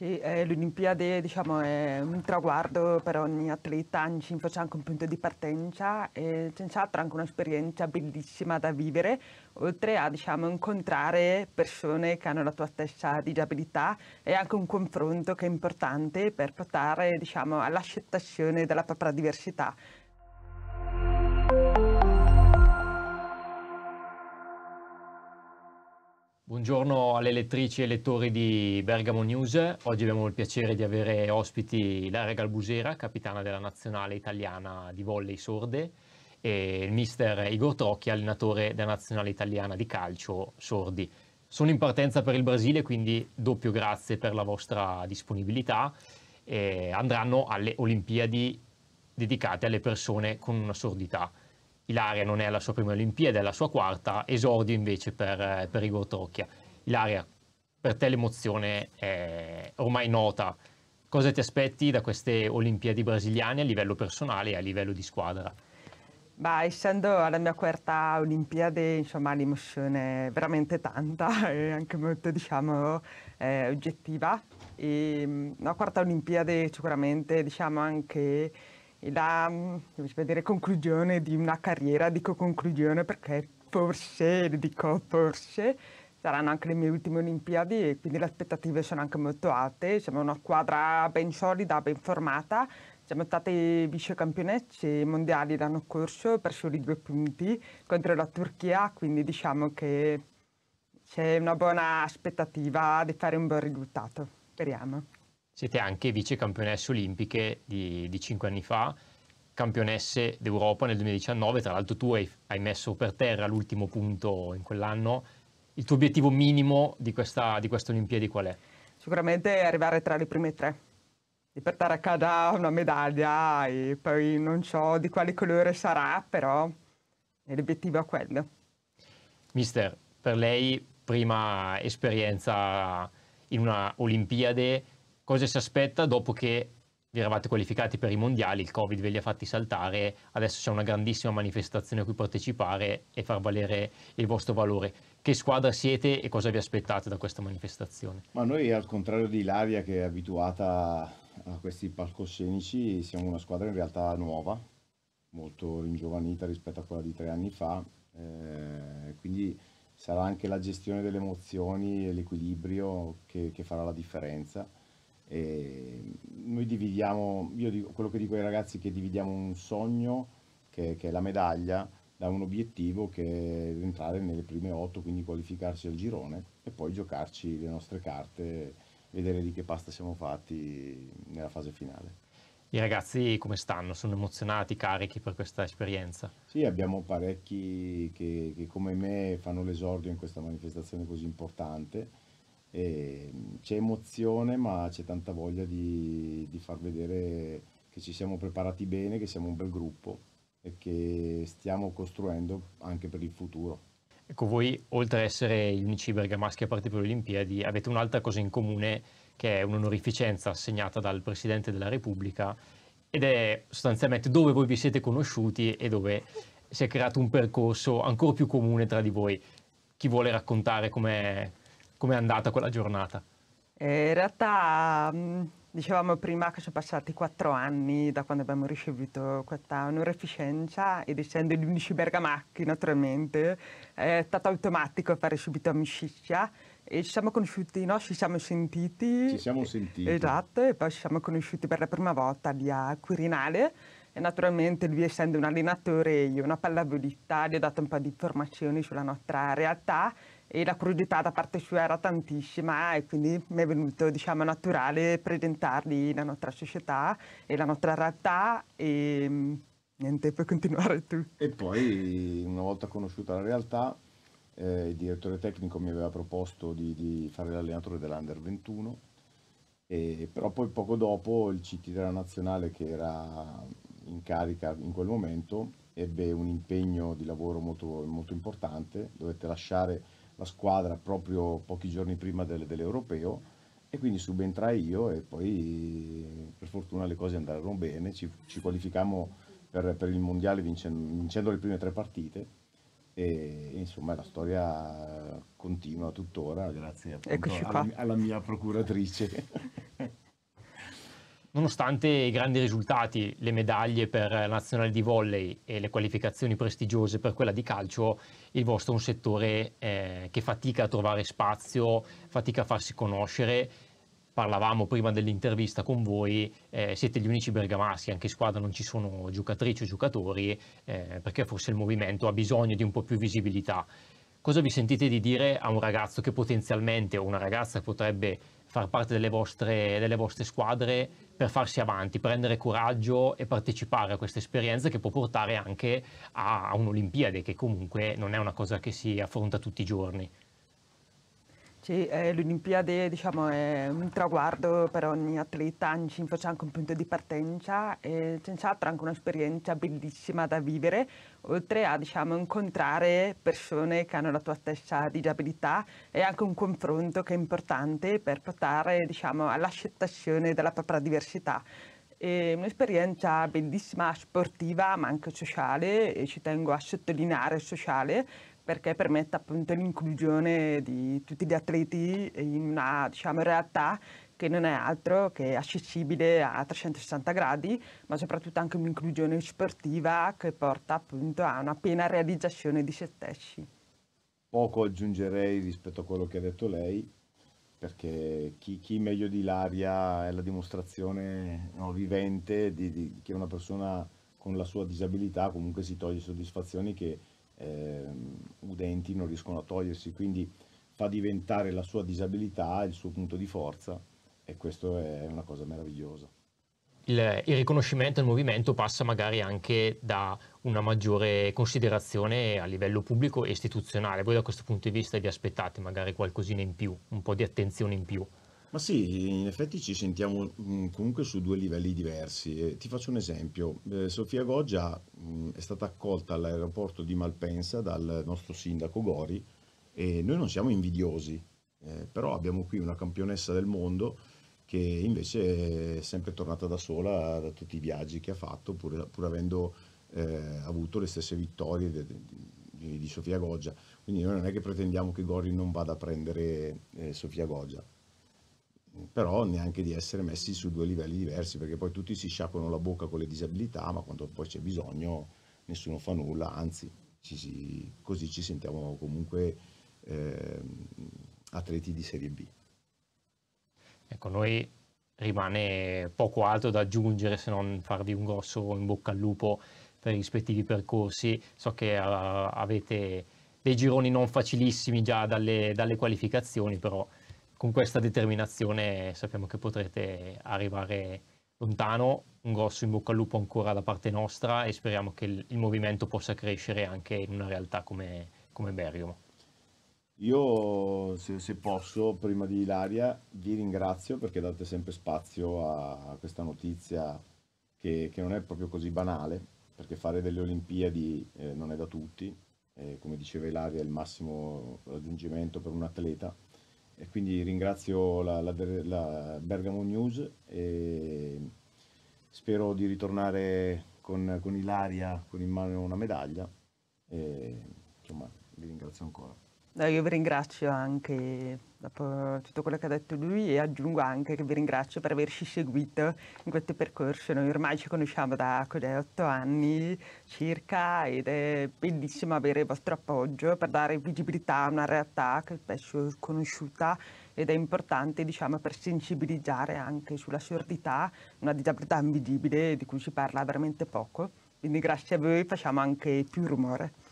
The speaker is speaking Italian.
Sì, eh, l'Olimpiade diciamo, è un traguardo per ogni atleta, in cinque c'è anche un punto di partenza e senz'altro anche un'esperienza bellissima da vivere, oltre a diciamo, incontrare persone che hanno la tua stessa disabilità e anche un confronto che è importante per portare diciamo, all'accettazione della propria diversità. Buongiorno alle lettrici e lettori di Bergamo News. Oggi abbiamo il piacere di avere ospiti Lara Galbusera, capitana della nazionale italiana di volley sorde, e il mister Igor Trocchi, allenatore della nazionale italiana di calcio sordi. Sono in partenza per il Brasile, quindi doppio grazie per la vostra disponibilità. E andranno alle Olimpiadi dedicate alle persone con una sordità. Ilaria non è la sua prima Olimpiade, è la sua quarta, esordio invece per, eh, per Igor Trocchia. Ilaria, per te l'emozione è ormai nota. Cosa ti aspetti da queste Olimpiadi brasiliane a livello personale e a livello di squadra? Bah, essendo alla mia quarta Olimpiade, insomma, l'emozione è veramente tanta e anche molto, diciamo, eh, oggettiva. E, ehm, la quarta Olimpiade sicuramente, diciamo, anche la mm, dire, conclusione di una carriera, dico conclusione perché forse, dico forse, saranno anche le mie ultime Olimpiadi e quindi le aspettative sono anche molto alte, siamo una squadra ben solida, ben formata, siamo state vice campionesse mondiali l'anno scorso per soli due punti contro la Turchia, quindi diciamo che c'è una buona aspettativa di fare un buon risultato, speriamo siete anche vice campionesse olimpiche di, di 5 anni fa, campionesse d'Europa nel 2019, tra l'altro tu hai, hai messo per terra l'ultimo punto in quell'anno, il tuo obiettivo minimo di, questa, di queste Olimpiadi qual è? Sicuramente arrivare tra le prime tre di portare a casa una medaglia e poi non so di quale colore sarà, però l'obiettivo è quello. Mister, per lei prima esperienza in una Olimpiade, cosa si aspetta dopo che vi eravate qualificati per i mondiali, il Covid ve li ha fatti saltare, adesso c'è una grandissima manifestazione a cui partecipare e far valere il vostro valore. Che squadra siete e cosa vi aspettate da questa manifestazione? Ma noi al contrario di Lavia che è abituata a questi palcoscenici, siamo una squadra in realtà nuova, molto ringiovanita rispetto a quella di tre anni fa, eh, quindi sarà anche la gestione delle emozioni e l'equilibrio che, che farà la differenza e noi dividiamo, io dico, quello che dico ai ragazzi è che dividiamo un sogno, che, che è la medaglia, da un obiettivo che è entrare nelle prime otto, quindi qualificarsi al girone e poi giocarci le nostre carte, vedere di che pasta siamo fatti nella fase finale. I ragazzi come stanno? Sono emozionati, carichi per questa esperienza? Sì, abbiamo parecchi che, che come me fanno l'esordio in questa manifestazione così importante e ehm, c'è emozione, ma c'è tanta voglia di, di far vedere che ci siamo preparati bene, che siamo un bel gruppo e che stiamo costruendo anche per il futuro. Ecco, voi oltre ad essere gli unici bergamaschi a parte per le Olimpiadi, avete un'altra cosa in comune che è un'onorificenza assegnata dal Presidente della Repubblica ed è sostanzialmente dove voi vi siete conosciuti e dove si è creato un percorso ancora più comune tra di voi. Chi vuole raccontare come Com'è andata quella giornata? Eh, in realtà mm, dicevamo prima che sono passati quattro anni da quando abbiamo ricevuto questa onorificenza ed essendo gli unici bergamacchi naturalmente è stato automatico fare subito amicizia e ci siamo conosciuti, no? ci siamo sentiti. Ci siamo sentiti. Esatto, e poi ci siamo conosciuti per la prima volta lì a Quirinale e naturalmente lui essendo un allenatore e io una pallavolista gli ho dato un po' di informazioni sulla nostra realtà e la curiosità da parte sua era tantissima e quindi mi è venuto diciamo, naturale presentargli la nostra società e la nostra realtà e mm, niente, puoi continuare tu. E poi una volta conosciuta la realtà eh, il direttore tecnico mi aveva proposto di, di fare l'allenatore dell'Under 21 e, però poi poco dopo il CT della nazionale che era in carica in quel momento ebbe un impegno di lavoro molto, molto importante, dovette lasciare la squadra proprio pochi giorni prima del, dell'Europeo e quindi subentrai io e poi per fortuna le cose andarono bene, ci, ci qualificammo per, per, il mondiale vincendo, vincendo, le prime tre partite e insomma la storia continua tuttora grazie alla, alla mia procuratrice. Nonostante i grandi risultati, le medaglie per la nazionale di volley e le qualificazioni prestigiose per quella di calcio, il vostro è un settore eh, che fatica a trovare spazio, fatica a farsi conoscere. Parlavamo prima dell'intervista con voi, eh, siete gli unici bergamaschi, anche in squadra non ci sono giocatrici o giocatori, eh, perché forse il movimento ha bisogno di un po' più visibilità cosa vi sentite di dire a un ragazzo che potenzialmente o una ragazza potrebbe far parte delle vostre, delle vostre squadre per farsi avanti, prendere coraggio e partecipare a questa esperienza che può portare anche a, a un'Olimpiade, che comunque non è una cosa che si affronta tutti i giorni? Sì, eh, l'Olimpiade diciamo, è un traguardo per ogni atleta, ci faccia anche un punto di partenza e senz'altro anche un'esperienza bellissima da vivere, oltre a diciamo, incontrare persone che hanno la tua stessa disabilità e anche un confronto che è importante per portare diciamo, all'accettazione della propria diversità. È un'esperienza bellissima sportiva ma anche sociale e ci tengo a sottolineare sociale perché permette appunto l'inclusione di tutti gli atleti in una diciamo, realtà che non è altro che accessibile a 360 gradi, ma soprattutto anche un'inclusione sportiva che porta appunto a una piena realizzazione di se stessi. Poco aggiungerei rispetto a quello che ha detto lei, perché chi, chi meglio di Laria è la dimostrazione no, vivente di, di, che una persona con la sua disabilità comunque si toglie soddisfazioni che eh, udenti non riescono a togliersi, quindi fa diventare la sua disabilità il suo punto di forza e questo è una cosa meravigliosa. Il, il, riconoscimento del movimento passa magari anche da una maggiore considerazione a livello pubblico e istituzionale. Voi da questo punto di vista vi aspettate magari qualcosina in più, un po' di attenzione in più? Ma sì, in effetti ci sentiamo mm, comunque su due livelli diversi. ti faccio un esempio. Eh, Sofia Goggia mm, è stata accolta all'aeroporto di Malpensa dal nostro sindaco Gori e noi non siamo invidiosi, eh, però abbiamo qui una campionessa del mondo che invece è sempre tornata da sola da tutti i viaggi che ha fatto, pur, pur avendo eh, avuto le stesse vittorie de, di, di, Sofia Goggia. Quindi noi non è che pretendiamo che Gori non vada a prendere Sofia Goggia però neanche di essere messi su due livelli diversi, perché poi tutti si sciacquano la bocca con le disabilità, ma quando poi c'è bisogno nessuno fa nulla, anzi ci si, così ci sentiamo comunque eh, atleti di Serie B. Ecco, noi rimane poco altro da aggiungere se non farvi un grosso in bocca al lupo per i rispettivi percorsi. So che uh, avete dei gironi non facilissimi già dalle, dalle qualificazioni, però con questa determinazione sappiamo che potrete arrivare lontano, un grosso in bocca al lupo ancora da parte nostra e speriamo che il, movimento possa crescere anche in una realtà come, come Bergamo. Io, se, se, posso, prima di Ilaria, vi ringrazio perché date sempre spazio a, a questa notizia che, che, non è proprio così banale, perché fare delle Olimpiadi eh, non è da tutti, eh, come diceva Ilaria è il massimo raggiungimento per un atleta e quindi ringrazio la, la, la Bergamo News e spero di ritornare con, con Ilaria con in mano una medaglia e insomma vi ringrazio ancora. Io vi ringrazio anche dopo tutto quello che ha detto lui e aggiungo anche che vi ringrazio per averci seguito in questo percorso. Noi ormai ci conosciamo da 8 anni circa ed è bellissimo avere il vostro appoggio per dare visibilità a una realtà che spesso è sconosciuta ed è importante diciamo, per sensibilizzare anche sulla sordità, una disabilità invisibile di cui si parla veramente poco. Quindi grazie a voi facciamo anche più rumore.